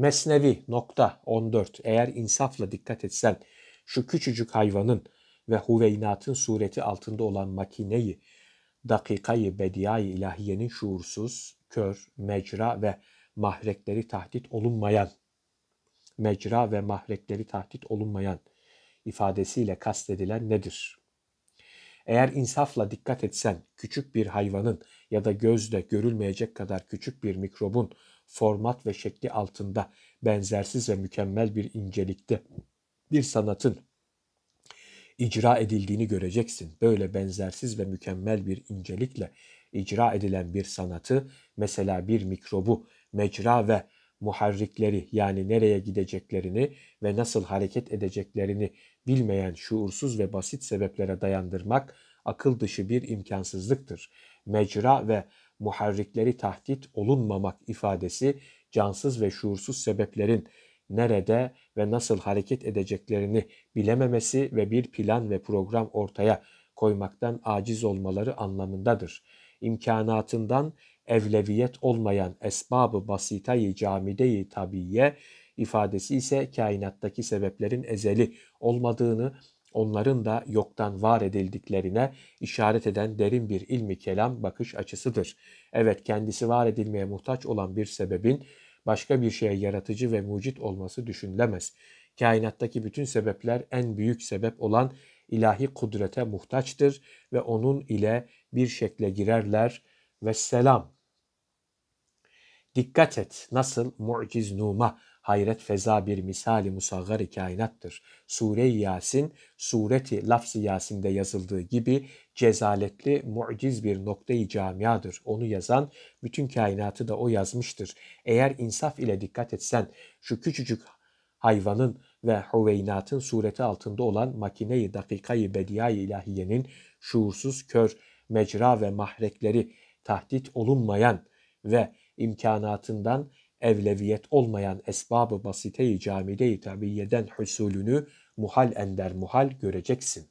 Mesnevi nokta 14 eğer insafla dikkat etsen şu küçücük hayvanın ve huveynatın sureti altında olan makineyi, dakikayı bediayı ilahiyenin şuursuz, kör, mecra ve mahrekleri tahdit olunmayan, mecra ve mahrekleri tahdit olunmayan ifadesiyle kastedilen nedir? Eğer insafla dikkat etsen küçük bir hayvanın ya da gözle görülmeyecek kadar küçük bir mikrobun format ve şekli altında benzersiz ve mükemmel bir incelikte bir sanatın icra edildiğini göreceksin. Böyle benzersiz ve mükemmel bir incelikle icra edilen bir sanatı mesela bir mikrobu mecra ve muharrikleri yani nereye gideceklerini ve nasıl hareket edeceklerini bilmeyen şuursuz ve basit sebeplere dayandırmak akıl dışı bir imkansızlıktır. Mecra ve muharrikleri tahdit olunmamak ifadesi cansız ve şuursuz sebeplerin nerede ve nasıl hareket edeceklerini bilememesi ve bir plan ve program ortaya koymaktan aciz olmaları anlamındadır. İmkanatından evleviyet olmayan esbabı basitayı camideyi tabiye ifadesi ise kainattaki sebeplerin ezeli olmadığını, onların da yoktan var edildiklerine işaret eden derin bir ilmi kelam bakış açısıdır. Evet kendisi var edilmeye muhtaç olan bir sebebin başka bir şeye yaratıcı ve mucit olması düşünülemez. Kainattaki bütün sebepler en büyük sebep olan ilahi kudrete muhtaçtır ve onun ile bir şekle girerler ve selam. Dikkat et nasıl muciz numa hayret feza bir misali musaggar kainattır. Sure-i Yasin, sureti lafz-ı Yasin'de yazıldığı gibi cezaletli, muciz bir noktayı camiadır. Onu yazan bütün kainatı da o yazmıştır. Eğer insaf ile dikkat etsen şu küçücük hayvanın ve huveynatın sureti altında olan makine-i dakikayı bediyayı ilahiyenin şuursuz kör mecra ve mahrekleri tahdit olunmayan ve imkanatından evleviyet olmayan esbabı basite-i camide-i tabiyeden husulünü muhal ender muhal göreceksin.